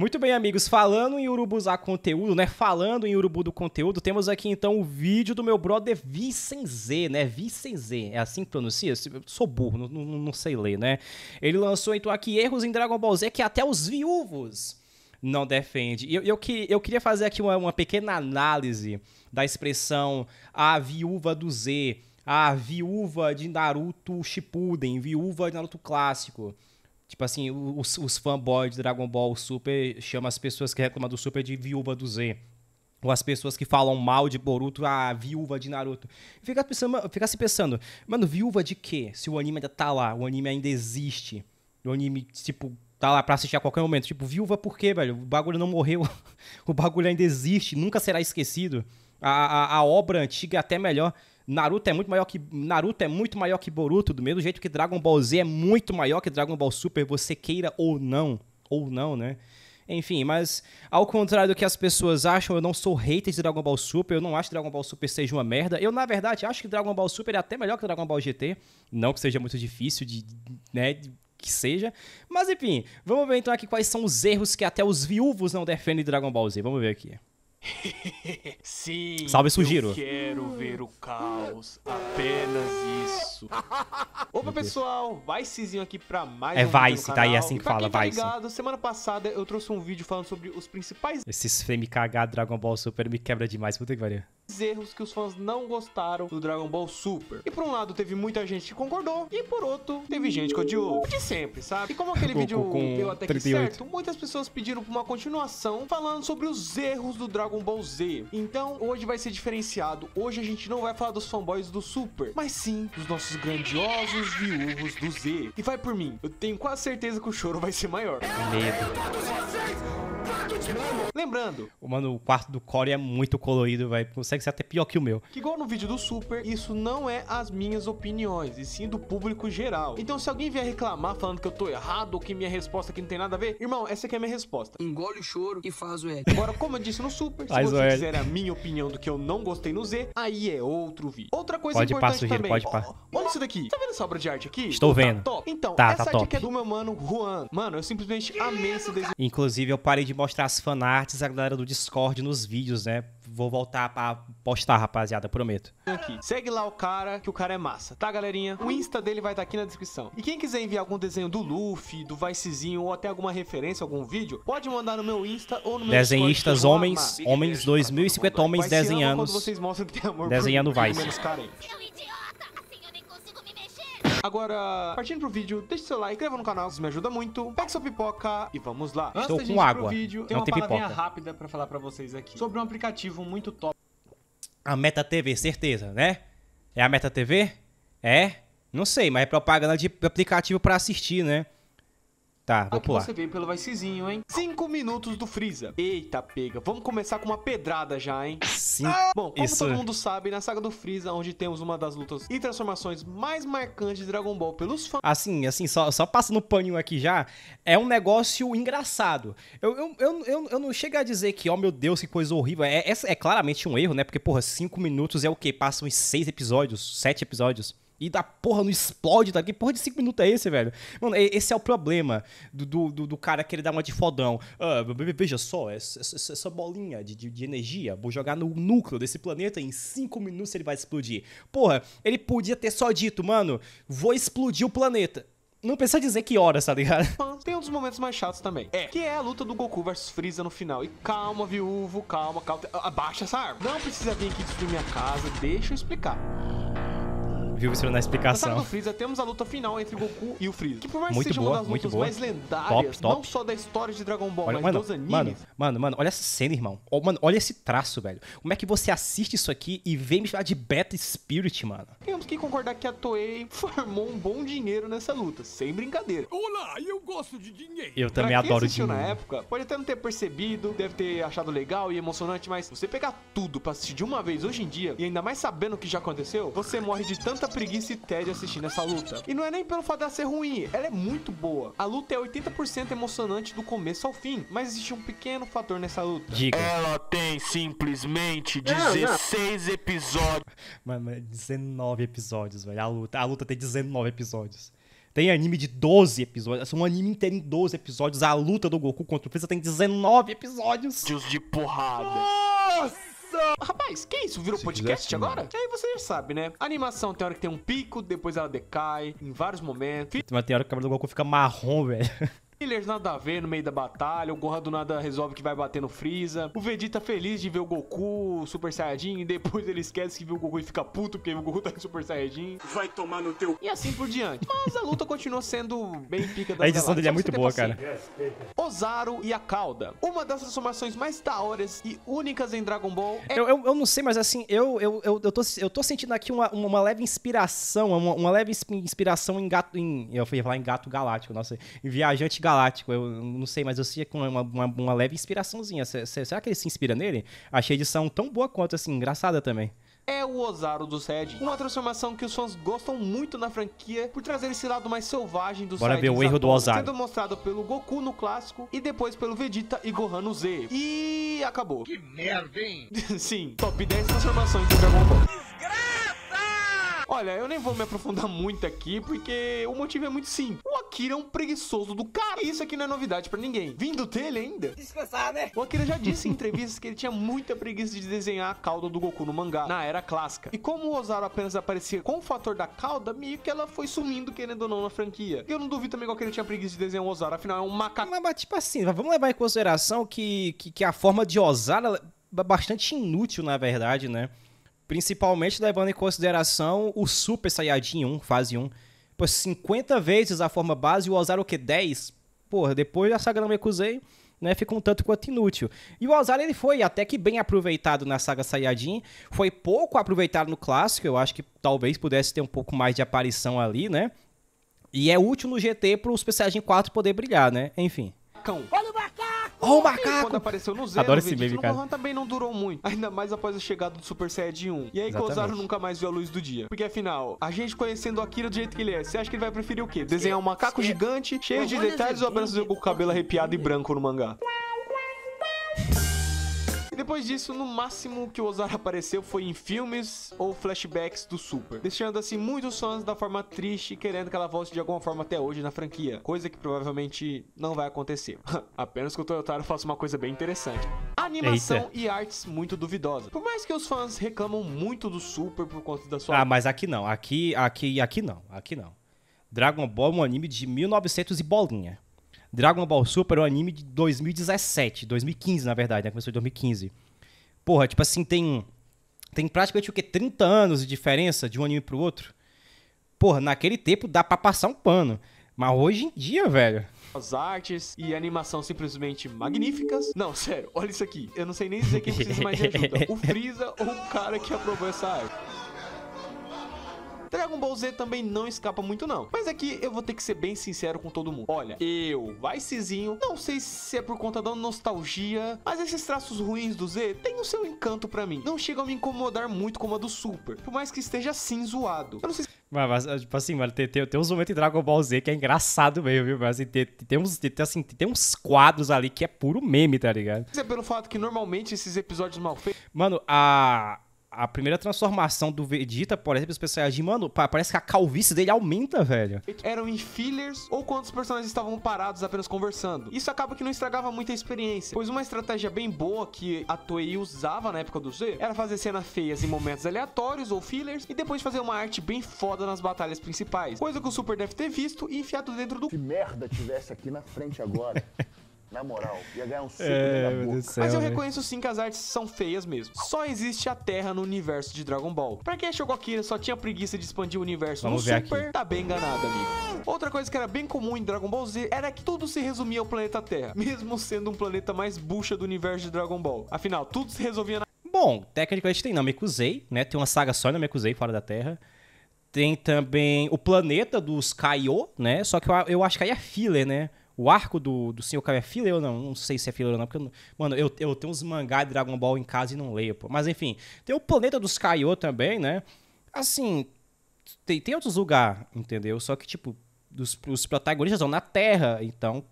Muito bem, amigos, falando em urubuzar conteúdo, né? Falando em urubu do conteúdo, temos aqui então o vídeo do meu brother z né? z é assim que pronuncia? Eu sou burro, não, não, não sei ler, né? Ele lançou então aqui erros em Dragon Ball Z que até os viúvos não defende. Eu, eu, que, eu queria fazer aqui uma, uma pequena análise da expressão a viúva do Z, a viúva de Naruto Shippuden, viúva de Naruto clássico. Tipo assim, os, os fanboys de Dragon Ball Super chama as pessoas que reclamam do Super de viúva do Z. Ou as pessoas que falam mal de Boruto, a ah, viúva de Naruto. Fica, pensando, fica se pensando, mano, viúva de quê? Se o anime ainda tá lá, o anime ainda existe. O anime, tipo, tá lá pra assistir a qualquer momento. Tipo, viúva por quê, velho? O bagulho não morreu. o bagulho ainda existe, nunca será esquecido. A, a, a obra antiga é até melhor. Naruto é muito maior que Naruto é muito maior que Boruto, do mesmo jeito que Dragon Ball Z é muito maior que Dragon Ball Super, você queira ou não, ou não, né? Enfim, mas ao contrário do que as pessoas acham, eu não sou hater de Dragon Ball Super, eu não acho que Dragon Ball Super seja uma merda. Eu, na verdade, acho que Dragon Ball Super é até melhor que Dragon Ball GT. Não que seja muito difícil de, né, que seja. Mas enfim, vamos ver então aqui quais são os erros que até os viúvos não defendem de Dragon Ball Z. Vamos ver aqui. Sim, Salve Sugiro. Eu quero ver o caos, apenas isso. Opa, pessoal, Vicezinho aqui pra mais é um É Vice, tá aí é assim que fala, tá Vice. Ligado, semana passada eu trouxe um vídeo falando sobre os principais Esses frame cagar Dragon Ball Super me quebra demais, puta que pariu erros que os fãs não gostaram do Dragon Ball Super. E por um lado teve muita gente que concordou, e por outro teve gente que odiou. O de sempre, sabe? E como aquele Goku vídeo com deu até 38. que certo, muitas pessoas pediram uma continuação falando sobre os erros do Dragon Ball Z. Então hoje vai ser diferenciado. Hoje a gente não vai falar dos fanboys do Super, mas sim dos nossos grandiosos viúvos do Z. E vai por mim, eu tenho quase certeza que o choro vai ser maior. Medo. Lembrando, mano, o quarto do Core é muito colorido, vai Consegue ser até pior que o meu. Que igual no vídeo do Super, isso não é as minhas opiniões, e sim do público geral. Então, se alguém vier reclamar falando que eu tô errado ou que minha resposta aqui não tem nada a ver, irmão, essa aqui é a minha resposta. Engole o choro e faz o L. Agora, como eu disse no Super, se faz você quiser a minha opinião do que eu não gostei no Z, aí é outro vídeo. Outra coisa pode importante passar, também. Pode oh, passar. Olha isso daqui. Tá vendo essa obra de arte aqui? Estou tá vendo. top. Então, tá, tá essa tá top. é do meu mano Juan. Mano, eu simplesmente amei esse desenho. Inclusive, eu parei de mostrar as fanarts, a galera do Discord nos vídeos, né? Vou voltar pra postar, rapaziada, prometo. Aqui. Segue lá o cara, que o cara é massa, tá, galerinha? O Insta dele vai estar tá aqui na descrição. E quem quiser enviar algum desenho do Luffy, do Vicezinho ou até alguma referência, algum vídeo, pode mandar no meu Insta ou no meu Desenhistas Discord, homens, homens 2050 homens desenhando desenhando. Vocês mostram que tem desenhando é Vice. Agora, partindo pro vídeo, o seu like, inscreva no canal, isso me ajuda muito. Pegue sua pipoca e vamos lá. Estou Antes com água. Vídeo, tem Não uma tem palavrinha pipoca. rápida para falar para vocês aqui sobre um aplicativo muito top. A Meta TV, certeza, né? É a Meta TV? É? Não sei, mas é propaganda de aplicativo para assistir, né? Tá, vou Aqui pular. você vem pelo Vicezinho, hein? Cinco minutos do Freeza. Eita, pega. Vamos começar com uma pedrada já, hein? Sim. Ah! Bom, como Isso. todo é. mundo sabe, na saga do Freeza, onde temos uma das lutas e transformações mais marcantes de Dragon Ball pelos fãs. Assim, assim, só, só no paninho aqui já, é um negócio engraçado. Eu, eu, eu, eu, eu não chego a dizer que, ó, oh, meu Deus, que coisa horrível. É, é, é claramente um erro, né? Porque, porra, cinco minutos é o quê? Passam em seis episódios, sete episódios. E da porra não explode, tá? Que porra de 5 minutos é esse, velho? Mano, esse é o problema do, do, do, cara que ele dá uma de fodão. Ah, veja só, essa, essa, bolinha de, de, de, energia, vou jogar no núcleo desse planeta, em 5 minutos ele vai explodir. Porra, ele podia ter só dito, mano, vou explodir o planeta. Não precisa dizer que horas, tá ligado? Tem um dos momentos mais chatos também. É. Que é a luta do Goku versus Freeza no final. E calma, viúvo, calma, calma. Abaixa essa arma. Não precisa vir aqui destruir minha casa, deixa eu explicar viu isso na explicação. Na Freeza, temos a luta final entre Goku e o Freeza. Que por mais muito que seja boa, uma das lutas mais lendárias, top, top. não só da história de Dragon Ball, olha, mas mano, dos animes. Mano, mano, mano, olha essa cena, irmão. Oh, mano, olha esse traço, velho. Como é que você assiste isso aqui e vem me falar de Beta Spirit, mano? Temos que concordar que a Toei farmou um bom dinheiro nessa luta, sem brincadeira. Olá, eu gosto de dinheiro. Eu também pra adoro dinheiro. na época, pode até não ter percebido, deve ter achado legal e emocionante, mas você pegar tudo pra assistir de uma vez hoje em dia, e ainda mais sabendo o que já aconteceu, você morre de tanta preguiça e tédio assistindo essa luta. E não é nem pelo fato dela ser ruim, ela é muito boa. A luta é 80% emocionante do começo ao fim, mas existe um pequeno fator nessa luta. Diga. Ela tem simplesmente 16 não, não. episódios. Mano, 19 episódios, velho. A luta, a luta tem 19 episódios. Tem anime de 12 episódios. Um anime inteiro em 12 episódios. A luta do Goku contra o Freeza tem 19 episódios. Deus de porrada. Nossa! animação! Rapaz, que isso? Virou Se podcast agora? Aí você já sabe, né? A animação tem hora que tem um pico, depois ela decai em vários momentos. Mas tem hora que o cabelo do Goku fica marrom, velho. Killers nada a ver no meio da batalha, o Gohan do nada resolve que vai bater no Freeza. O Vegeta tá feliz de ver o Goku Super Saiyajin e depois ele esquece que viu o Goku e fica puto porque o Goku tá em Super Saiyajin. Vai tomar no teu... E assim por diante. Mas a luta continua sendo bem pica da A edição dele é muito boa, cara. O Ozaru e a cauda. Uma das transformações mais daoras e únicas em Dragon Ball é... eu, eu, eu, não sei, mas assim, eu, eu, eu, eu, tô, eu tô sentindo aqui uma, uma leve inspiração, uma, uma leve inspiração em gato... Em, eu fui falar em gato galáctico, nossa. Em viajante galáctico Galáctico, eu não sei, mas eu sei com é uma, uma, uma, leve inspiraçãozinha. C será que ele se inspira nele? Achei a edição tão boa quanto, assim, engraçada também é o Ozaru do Sed, uma transformação que os fãs gostam muito na franquia por trazer esse lado mais selvagem do Bora ver o erro do Ozaru. Sendo mostrado pelo Goku no clássico e depois pelo Vegeta e Gohan no Z. E acabou. Que merda, hein? Sim, top 10 transformações do Dragon Ball. Desgraça! Olha, eu nem vou me aprofundar muito aqui, porque o motivo é muito simples. O Akira é um preguiçoso do cara. E isso aqui não é novidade para ninguém. Vindo dele ainda. Descansar, né? O Akira já disse em entrevistas que ele tinha muita preguiça de desenhar a cauda do Goku no mangá, na era clássica. E como o Ozaru apenas aparecia com o fator da cauda, meio que ela foi sumindo, querendo ou não, na franquia. Eu não duvido também que o Akira tinha preguiça de desenhar o Ozaru, afinal é um macaco. Mas, tipo assim, vamos levar em consideração que, que, que a forma de Ozaru é bastante inútil, na verdade, né? Principalmente levando em consideração o Super Saiyajin 1, fase 1. Pô, 50 vezes a forma base e o Ozaru o quê? 10? Porra, depois da saga Namekusei, né, fica um tanto quanto inútil. E o Ozaru ele foi até que bem aproveitado na saga Saiyajin, foi pouco aproveitado no clássico, eu acho que talvez pudesse ter um pouco mais de aparição ali, né? E é útil no GT pro Super Saiyajin 4 poder brilhar, né? Enfim. Olha Ó o macaco! Quando apareceu no Zero, Adoro esse meme, cara. Gohan também não durou muito, ainda mais após a chegada do Super Saiyajin 1. E aí Kozaru nunca mais viu a luz do dia. Porque afinal, a gente conhecendo o Akira do jeito que ele é, você acha que ele vai preferir o quê? Desenhar um macaco gigante, cheio de é detalhes ou apenas o Goku cabelo arrepiado e né? branco no mangá? depois disso, no máximo que o Ozar apareceu foi em filmes ou flashbacks do Super, deixando assim muitos fãs da forma triste querendo que ela volte de alguma forma até hoje na franquia, coisa que provavelmente não vai acontecer. Apenas que o Toyotaro faça uma coisa bem interessante. Animação Eita. e artes muito duvidosa. Por mais que os fãs reclamam muito do Super por conta da sua Ah, mas aqui não, aqui, aqui, aqui não, aqui não. Dragon Ball é um anime de 1900 e bolinha. Dragon Ball Super é um anime de 2017, 2015 na verdade, né? Começou em 2015. Porra, tipo assim, tem tem praticamente o que 30 anos de diferença de um anime pro outro. Porra, naquele tempo dá para passar um pano, mas hoje em dia, velho, as artes e animação simplesmente magníficas. Não, sério, olha isso aqui. Eu não sei nem dizer quem precisa mais de ajuda. O Freeza ou o cara que aprovou essa arte. Dragon Ball Z também não escapa muito não. Mas aqui é eu vou ter que ser bem sincero com todo mundo. Olha, eu, vai Cizinho, não sei se é por conta da nostalgia, mas esses traços ruins do Z têm o seu encanto pra mim. Não chegam a me incomodar muito como a do Super, por mais que esteja assim zoado. Eu não sei se... Mas, mas, é, tipo assim, mano, tem, tem, tem uns momentos em Dragon Ball Z que é engraçado mesmo, viu? Mas assim, tem, tem, uns, tem, assim, tem uns quadros ali que é puro meme, tá ligado? Isso é pelo fato que normalmente esses episódios mal feitos. Mano, a a primeira transformação do Vegeta, por exemplo, os personagens, mano, parece que a calvície dele aumenta, velho. Eram em fillers ou quando os personagens estavam parados apenas conversando. Isso acaba que não estragava muito a experiência, pois uma estratégia bem boa que a Toei usava na época do Z era fazer cenas feias em momentos aleatórios ou fillers e depois fazer uma arte bem foda nas batalhas principais, coisa que o Super deve ter visto e enfiado dentro do. que merda tivesse aqui na frente agora. Na moral, ia ganhar um soco é, na boca. Céu, Mas eu né? reconheço sim que as artes são feias mesmo. Só existe a Terra no universo de Dragon Ball. Pra quem achou que Akira só tinha preguiça de expandir o universo Vamos no Super, aqui. tá bem enganado, amigo. Outra coisa que era bem comum em Dragon Ball Z era que tudo se resumia ao planeta Terra, mesmo sendo um planeta mais bucha do universo de Dragon Ball. Afinal, tudo se resolvia na... Bom, tecnicamente tem Namekusei, né? Tem uma saga só em Namekusei, fora da Terra. Tem também o planeta dos Kaiô, né? Só que eu, eu acho que aí é filler, né? o arco do, do Senhor Kami é filler ou não? Não sei se é filler ou não, porque, eu, mano, eu, eu tenho uns mangá de Dragon Ball em casa e não leio, pô. Mas enfim, tem o Planeta dos Kaiô também, né? Assim, tem, tem outros lugares, entendeu? Só que, tipo, os, os protagonistas são na Terra, então,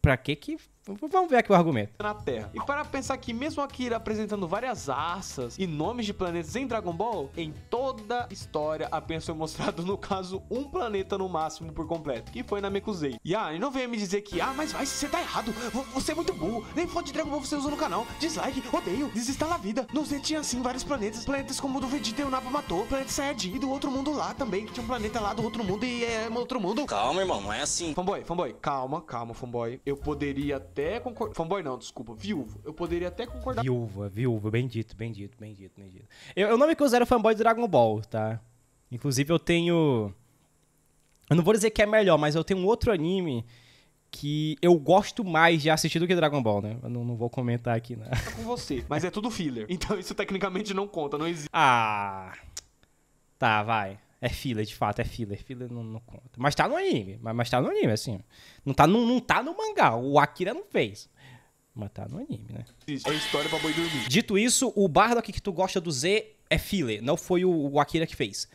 pra que que Vamos ver aqui o argumento. Na Terra. E para pensar que mesmo Akira apresentando várias aças e nomes de planetas em Dragon Ball, em toda a história apenas foi mostrado, no caso, um planeta no máximo por completo, que foi Namekusei. E ah, não venha me dizer que, ah, mas, vai você tá errado, você é muito burro, nem fã de Dragon Ball você usou no canal, dislike, odeio, desinstala a vida. não sei, tinha assim vários planetas, planetas como o do Vegeta e o Napa matou, planeta Saiyajin e do outro mundo lá também, que tinha um planeta lá do outro mundo e é outro mundo. Calma, irmão, não é assim. Fanboy, fanboy, calma, calma, fanboy. Eu poderia até concordar. Fanboy não, desculpa. Viúvo. Eu poderia até concordar. Viúva, viúva. Bendito, bendito, bendito, bendito. Eu, o nome que eu usei fanboy de Dragon Ball, tá? Inclusive eu tenho. Eu não vou dizer que é melhor, mas eu tenho um outro anime que eu gosto mais de assistir do que Dragon Ball, né? Eu não, não vou comentar aqui, né? Tá com você, mas é tudo filler. Então isso tecnicamente não conta, não existe. Ah. Tá, vai. É filler, de fato, é filler. Filler não, não conta. Mas tá no anime. Mas, mas tá no anime, assim. Não tá, no, não tá no mangá. O Akira não fez. Mas tá no anime, né? É história pra boi dormir. Dito isso, o bardo aqui que tu gosta do Z é filler. Não foi o, o Akira que fez.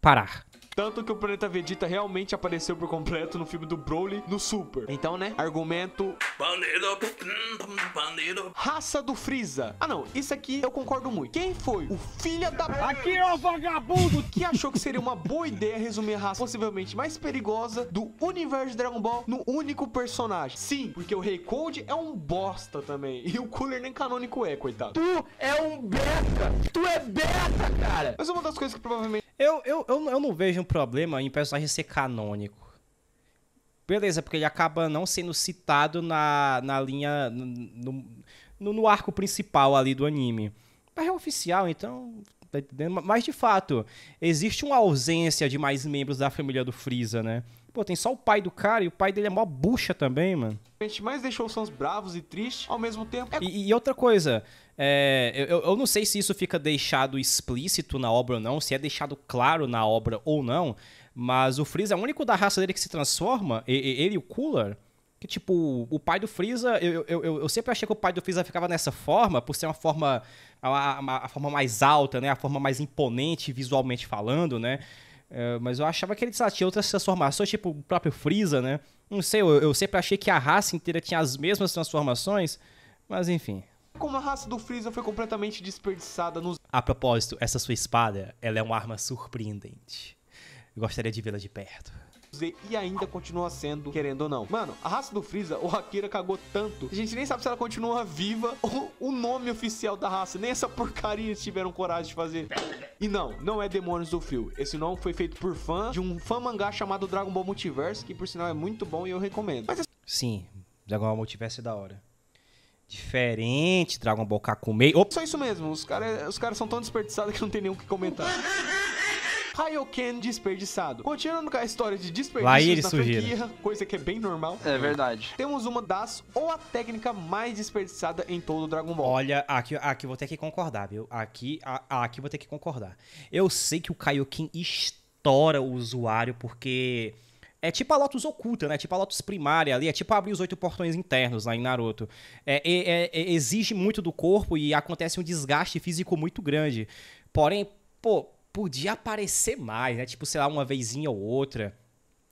Parar. Tanto que o planeta Vegeta realmente apareceu por completo no filme do Broly no Super. Então, né? Argumento. Raça do Freeza. Ah, não. Isso aqui eu concordo muito. Quem foi o filho da. Aqui é o vagabundo que achou que seria uma boa ideia resumir a raça possivelmente mais perigosa do universo de Dragon Ball no único personagem. Sim, porque o Rei Cold é um bosta também. E o Cooler nem canônico é, coitado. Tu é um beta! Tu é beta, cara! Mas uma das coisas que provavelmente eu, eu, eu, eu não vejo um problema em personagem ser canônico. Beleza, porque ele acaba não sendo citado na, na linha. No, no, no arco principal ali do anime. Mas é oficial, então. Tá mas de fato, existe uma ausência de mais membros da família do Freeza, né? Pô, tem só o pai do cara e o pai dele é mó bucha também, mano. A gente mais deixou os sons bravos e tristes ao mesmo tempo. E, e, outra coisa, é, eu, eu não sei se isso fica deixado explícito na obra ou não, se é deixado claro na obra ou não, mas o Freeza é o único da raça dele que se transforma, ele e o Cooler. Que, tipo, o pai do Freeza, eu, eu, eu, eu, sempre achei que o pai do Freeza ficava nessa forma, por ser uma forma. A, a, a forma mais alta, né? A forma mais imponente visualmente falando, né? É, mas eu achava que ele lá, tinha outras transformações, tipo o próprio Freeza, né? Não sei, eu, eu, sempre achei que a raça inteira tinha as mesmas transformações, mas enfim. Como a raça do Freeza foi completamente desperdiçada nos. A propósito, essa sua espada, ela é uma arma surpreendente. gostaria de vê-la de perto. Z e ainda continua sendo, querendo ou não. Mano, a raça do Freeza, o Akira cagou tanto. A gente nem sabe se ela continua viva ou o nome oficial da raça. Nem essa porcaria eles tiveram coragem de fazer. E não, não é Demônios do Frio. Esse nome foi feito por fã de um fã mangá chamado Dragon Ball Multiverse, que por sinal é muito bom e eu recomendo. Mas... É Sim, Dragon Ball Multiverse é da hora diferente, Dragon Ball Kakumei. Opa. Só isso mesmo, os caras é, os cara são tão desperdiçados que não tem nenhum o que comentar. Kaioken desperdiçado. Continuando com a história de desperdícios na surgiram. coisa que é bem normal. É verdade. Temos uma das ou a técnica mais desperdiçada em todo o Dragon Ball. Olha, aqui, aqui vou ter que concordar, viu? Aqui, a, aqui vou ter que concordar. Eu sei que o Kaioken estoura o usuário porque... É tipo a Lotus oculta, né? Tipo a Lotus primária ali. É tipo abrir os oito portões internos lá em Naruto. É, é, é, é exige muito do corpo e acontece um desgaste físico muito grande. Porém, pô, podia aparecer mais, né? Tipo, sei lá, uma vezinha ou outra.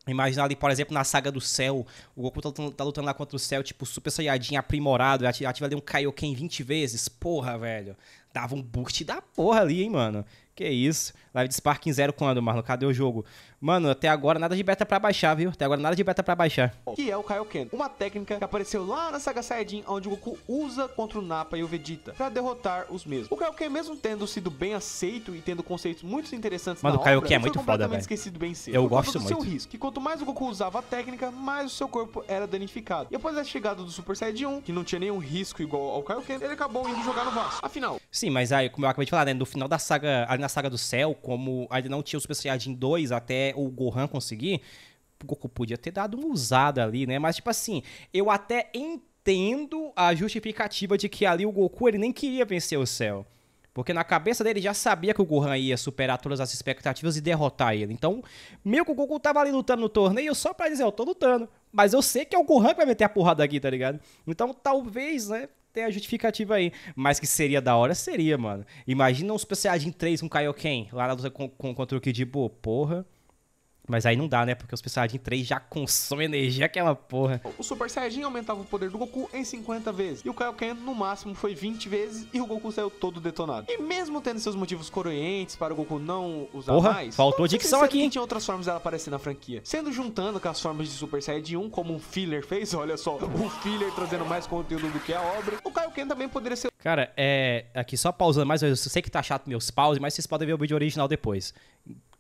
Imaginar ali, por exemplo, na saga do céu, o Goku tá lutando, tá lutando lá contra o céu, tipo, super saiyajin aprimorado, ativa, ativa ali um Kaioken 20 vezes. Porra, velho. Dava um boost da porra ali, hein, mano. Que isso. Live de em Zero quando, Marlon? Cadê o jogo? Mano, até agora nada de beta pra baixar, viu? Até agora nada de beta pra baixar. Que é o Kaioken, uma técnica que apareceu lá na saga Saiyajin, onde o Goku usa contra o Nappa e o Vegeta, pra derrotar os mesmos. O Kaioken, mesmo tendo sido bem aceito e tendo conceitos muito interessantes Mano, na o Kaioken obra, é muito foi completamente foda, esquecido bem cedo. Eu gosto muito. seu risco, que quanto mais o Goku usava a técnica, mais o seu corpo era danificado. E após a chegada do Super Saiyajin 1, que não tinha nenhum risco igual ao Kaioken, ele acabou indo jogar no Vasco. Afinal... Sim, mas aí, como eu acabei de falar, né, no final da saga, ali na saga do céu, como ainda não tinha o Super Saiyajin 2 até o Gohan conseguir, o Goku podia ter dado uma usada ali, né? Mas, tipo assim, eu até entendo a justificativa de que ali o Goku ele nem queria vencer o céu. Porque na cabeça dele já sabia que o Gohan ia superar todas as expectativas e derrotar ele. Então, meio que o Goku tava ali lutando no torneio só pra dizer, eu tô lutando. Mas eu sei que é o Gohan que vai meter a porrada aqui, tá ligado? Então, talvez, né, tenha a justificativa aí. Mas que seria da hora, seria, mano. Imagina um Super Saiyajin 3 com um Kaioken lá na luta com, com, contra o Kid Buu. Porra. Mas aí não dá, né? Porque o Super Saiyajin 3 já consome energia aquela porra. O Super Saiyajin aumentava o poder do Goku em 50 vezes. E o Kaioken no máximo foi 20 vezes e o Goku saiu todo detonado. E mesmo tendo seus motivos coroentes para o Goku não usar porra, mais... faltou dicção aqui, Tinha outras formas dela aparecer na franquia. Sendo juntando com as formas de Super Saiyajin 1, como um filler fez, olha só, o filler trazendo mais conteúdo do que a obra, o Kaioken também poderia ser... Cara, é... Aqui, só pausando mais, eu sei que tá chato meus pause, mas vocês podem ver o vídeo original depois.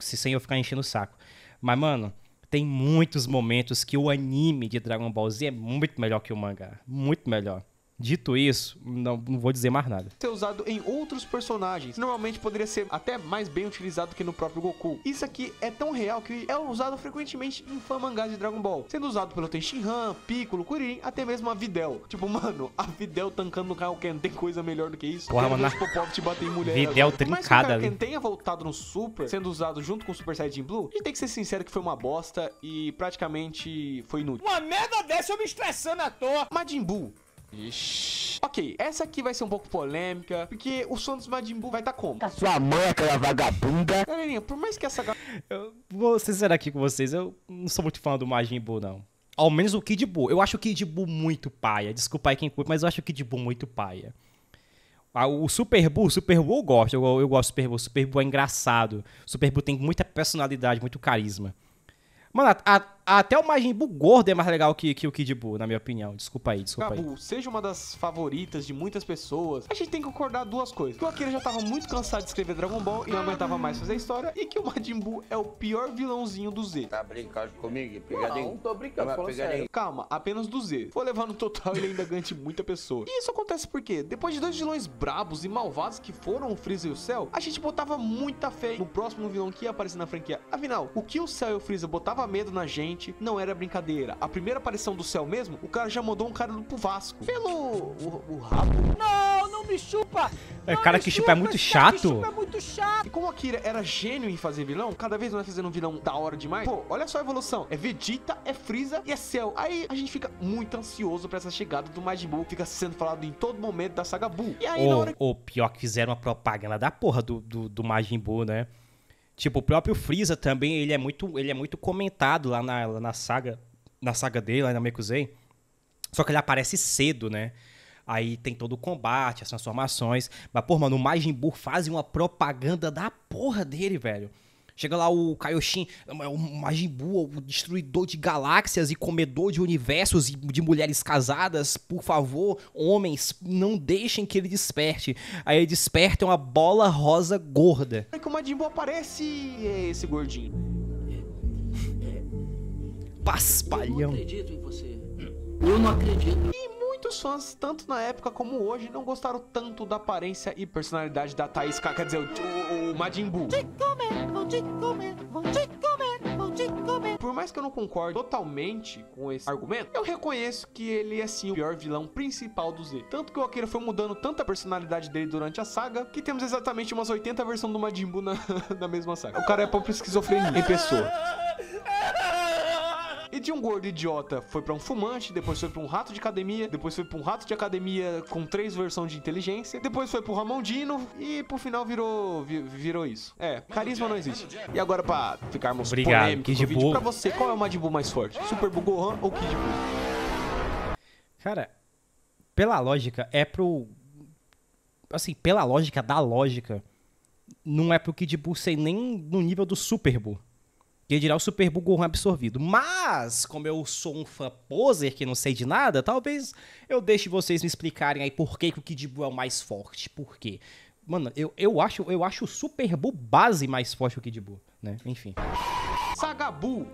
Se sem eu ficar enchendo o saco. Mas, mano, tem muitos momentos que o anime de Dragon Ball Z é muito melhor que o mangá. Muito melhor. Dito isso, não, não vou dizer mais nada. Ser usado em outros personagens. Normalmente poderia ser até mais bem utilizado que no próprio Goku. Isso aqui é tão real que é usado frequentemente em fã mangás de Dragon Ball. Sendo usado pelo Tenshinhan, Piccolo, Kuririn, até mesmo a Videl. Tipo, mano, a Videl tancando no Kaioken tem coisa melhor do que isso? Porra, mano. Popov te bater em mulher. Videl agora. trincada. Mas que o Kaioken tenha voltado no Super, sendo usado junto com o Super Saiyajin Blue, a gente tem que ser sincero que foi uma bosta e praticamente foi inútil. Uma merda dessa eu me estressando à toa. Majin Buu Ixi. Ok, essa aqui vai ser um pouco polêmica, porque o Santos Majin Buu vai estar tá como? Tá sua mãe, aquela vagabunda. Galerinha, por mais que essa... Eu vou ser sincero aqui com vocês, eu não sou muito fã do Majin Buu, não. Ao menos o Kid Buu. Eu acho o Kid Buu muito paia. Desculpa aí quem curte, mas eu acho o Kid Buu muito paia. Ah, o Super Buu, o Super Buu eu gosto, eu, eu gosto do Super Buu. O Super Buu é engraçado. O Super Buu tem muita personalidade, muito carisma. Mano, a até o Majin Buu gordo é mais legal que, que o Kid Buu, na minha opinião. Desculpa aí, desculpa Cabu, aí. seja uma das favoritas de muitas pessoas, a gente tem que concordar duas coisas. Que o Akira já tava muito cansado de escrever Dragon Ball e não aguentava mais fazer história. E que o Majin Buu é o pior vilãozinho do Z. Tá brincando comigo? Pegadinho? Não, tô brincando, tá, falando Calma, apenas do Z. Vou levar no total e ainda ganha de muita pessoa. E isso acontece porque, depois de dois vilões brabos e malvados que foram o Freeza e o Cell, a gente botava muita fé no próximo vilão que ia aparecer na franquia. Afinal, o que o Cell e o Freeza botava medo na gente não era brincadeira. A primeira aparição do céu mesmo, o cara já mandou um cara pro Vasco. Pelo o, o rabo. Não, não me chupa! É, cara que chupa é muito chato. É muito chato. E como a Kira era gênio em fazer vilão, cada vez é fazendo um vilão da hora demais. Pô, olha só a evolução. É Vegeta, é Freeza e é Cell. Aí a gente fica muito ansioso pra essa chegada do Majin Buu. Fica sendo falado em todo momento da saga Buu. E aí, oh, na hora... oh, pior que fizeram uma propaganda da porra do, do, do Majin Buu, né? Tipo, o próprio Freeza também, ele é muito, ele é muito comentado lá na, lá na saga, na saga dele, lá na Mekuzei. Só que ele aparece cedo, né? Aí tem todo o combate, as transformações. Mas, pô, mano, o Majin Buu faz uma propaganda da porra dele, velho. Chega lá o Kaioshin, o Majin Buu, o destruidor de galáxias e comedor de universos e de mulheres casadas. Por favor, homens, não deixem que ele desperte. Aí ele desperta uma bola rosa gorda. É que o Majin Buu aparece esse gordinho. Paspalhão. Eu não acredito em você. Eu não acredito. Ih, muitos fãs, tanto na época como hoje, não gostaram tanto da aparência e personalidade da Thaís K, quer dizer, o, o, o Majin Buu. Te comer, vou te comer, vou te comer, vou te comer. Por mais que eu não concorde totalmente com esse argumento, eu reconheço que ele é sim o pior vilão principal do Z. Tanto que o Akira foi mudando tanta personalidade dele durante a saga, que temos exatamente umas 80 versões do Majin Buu na, na mesma saga. O cara é próprio esquizofrenia em pessoa de um gordo idiota foi para um fumante, depois foi para um rato de academia, depois foi para um rato de academia com três versões de inteligência, depois foi pro Ramondino e por final virou virou isso. É, carisma não existe. E agora para ficarmos Obrigado, polêmicos, Kid vídeo para você, qual é o Buu mais forte? Super Buu Gohan ou Kid Buu? Cara, pela lógica é pro assim, pela lógica da lógica, não é pro Kid Buu ser nem no nível do Super Buu. Que dirá o Super Bugurrum absorvido. Mas, como eu sou um fã poser que não sei de nada, talvez eu deixe vocês me explicarem aí por que, que o Kid Buu é o mais forte. Por quê? Mano, eu, eu acho eu acho o Super Bu base mais forte que o Kid Buu, né? Enfim. Sagabu!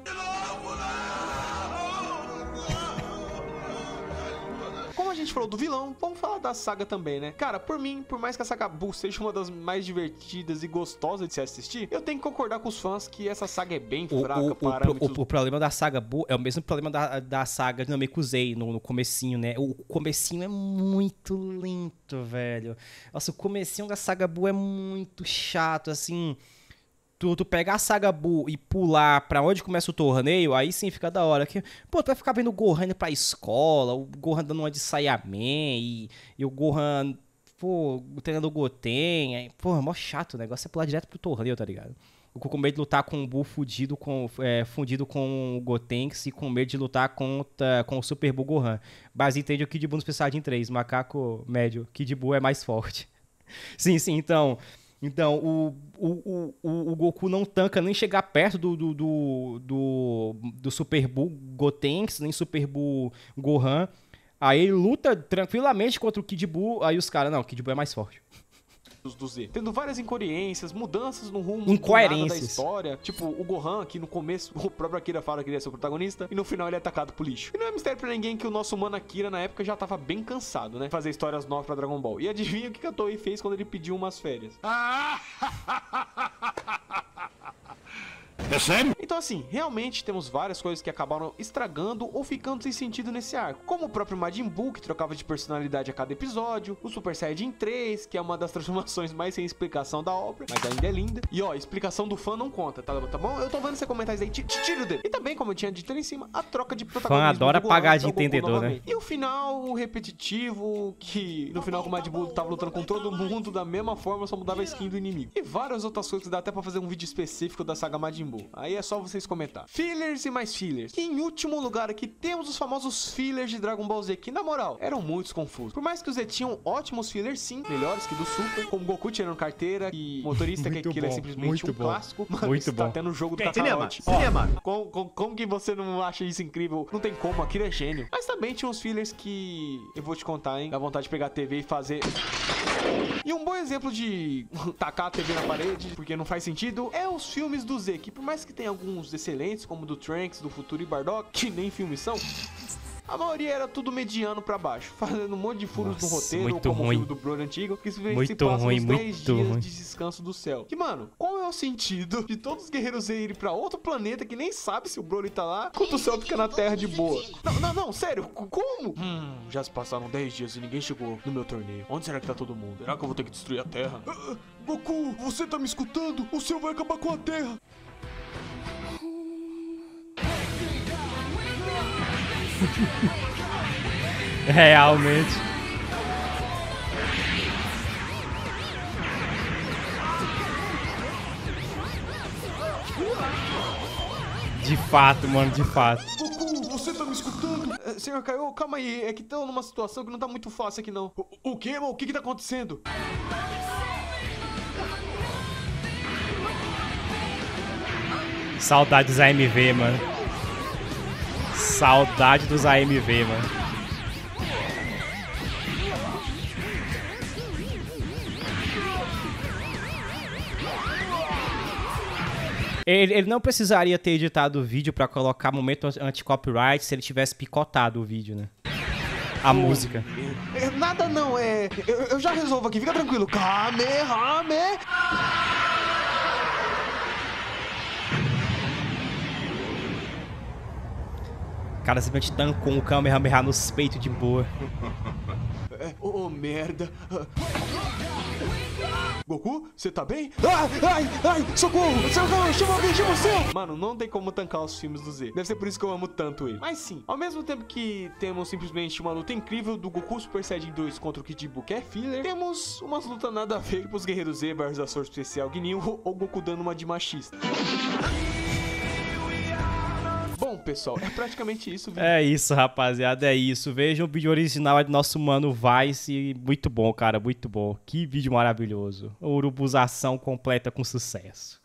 gente falou do vilão, vamos falar da saga também, né? Cara, por mim, por mais que a saga Buu seja uma das mais divertidas e gostosas de se assistir, eu tenho que concordar com os fãs que essa saga é bem o, fraca. O, o, o problema da saga Buu é o mesmo problema da, da saga Dinamico Z no, no comecinho, né? O comecinho é muito lento, velho. Nossa, o comecinho da saga Buu é muito chato, assim tu, tu pegar a saga Buu e pular pra onde começa o torneio, aí sim fica da hora. Que, pô, tu vai ficar vendo o Gohan indo pra escola, o Gohan dando uma de Saiyaman e, e o Gohan, pô, treinando o Goten. Aí, pô, é mó chato o negócio é pular direto pro torneio, tá ligado? Eu com medo de lutar com o Buu fudido com, é, fundido com o Gotenks e com medo de lutar contra, com o Super Buu Gohan. Mas entende o Kid Buu no em 3, macaco médio. Kid Buu é mais forte. sim, sim, então... Então, o, o, o, o, Goku não tanca nem chegar perto do, do, do, do, do Super Buu Gotenks, nem Super Buu Gohan. Aí ele luta tranquilamente contra o Kid Buu, aí os caras, não, o Kid Buu é mais forte do Z, tendo várias incoerências, mudanças no rumo incoerências. da história, tipo o Gohan, que no começo o próprio Akira fala que ele é seu protagonista, e no final ele é atacado por lixo. E não é mistério pra ninguém que o nosso humano Akira na época já tava bem cansado, né? Fazer histórias novas pra Dragon Ball. E adivinha o que a Toei fez quando ele pediu umas férias? Ah! É sério? Então assim, realmente temos várias coisas que acabaram estragando ou ficando sem sentido nesse arco. Como o próprio Majin Buu, que trocava de personalidade a cada episódio, o Super Saiyajin 3, que é uma das transformações mais sem explicação da obra, mas ainda é linda. E ó, explicação do fã não conta, tá, tá bom? Eu tô vendo você comentar isso aí, tira o dedo. E também, como eu tinha dito ali em cima, a troca de o Fã adora pagar de entendedor, né? E o final repetitivo, que no final o Majin Buu tava lutando com todo mundo da mesma forma, só mudava a skin do inimigo. E várias outras coisas que dá até pra fazer um vídeo específico da saga Majin Aí é só vocês comentar. Fillers e mais fillers. E em último lugar aqui temos os famosos fillers de Dragon Ball Z, que na moral, eram muitos confusos. Por mais que os Z tinham ótimos fillers sim, melhores que do Super, como Goku tirando carteira e motorista, que aquilo é simplesmente um bom. clássico. Mano, muito tá bom. tá até no jogo do Bem, Cinema, Cinema, como que você não acha isso incrível? Não tem como, aquilo é gênio. Mas também tinha uns fillers que eu vou te contar, hein? Dá vontade de pegar a TV e fazer... E um bom exemplo de tacar a TV na parede, porque não faz sentido, é os filmes do Z, que por mais que tenha alguns excelentes, como do Trunks, do Futuro e Bardock, que nem filmes são, a maioria era tudo mediano para baixo, fazendo um monte de furos Nossa, no roteiro, muito como ruim. o filme do Bruno antigo, que se muito se passa ruim, nos três dias ruim. de descanso do céu. Que, mano, com menor sentido de todos os guerreiros irem pra outro planeta que nem sabe se o Broly tá lá, quanto o céu fica na Terra de boa. Não, não, não, sério, como? Hum, já se passaram 10 dias e ninguém chegou no meu torneio. Onde será que tá todo mundo? Será que eu vou ter que destruir a Terra? Uh, Goku, você tá me escutando? O céu vai acabar com a Terra. Realmente. De fato, mano, de fato. Goku, você tá me escutando? Eh, senhor Kaiô, calma aí. É que estão numa situação que não tá muito fácil aqui, não. O, o quê, mano? O que que tá acontecendo? saudades AMV, mano. Saudade dos AMV, mano. Ele, ele não precisaria ter editado o vídeo para colocar momento anti-copyright se ele tivesse picotado o vídeo, né? a música. É, é, nada não, é. Eu, eu, já resolvo aqui, fica tranquilo. Kamehame! Cara, simplesmente tancou o Kamehameha nos peitos de boa. É, ô, oh, merda. Goku, você tá bem? Ai, ai, ai, socorro! Socorro, chama alguém, chama o seu! Mano, não tem como tancar os filmes do Z. Deve ser por isso que eu amo tanto ele. Mas sim, ao mesmo tempo que temos simplesmente uma luta incrível do Goku Super Saiyajin 2 contra o Kid Buu, que é filler, temos umas lutas nada a ver pros tipo Guerreiros Z versus a Sorte Especial Guinil ou Goku dando uma de machista pessoal. É praticamente isso. Viu? É isso, rapaziada. É isso. Veja o vídeo original do nosso mano Vice. Muito bom, cara. Muito bom. Que vídeo maravilhoso. Urubuzação completa com sucesso.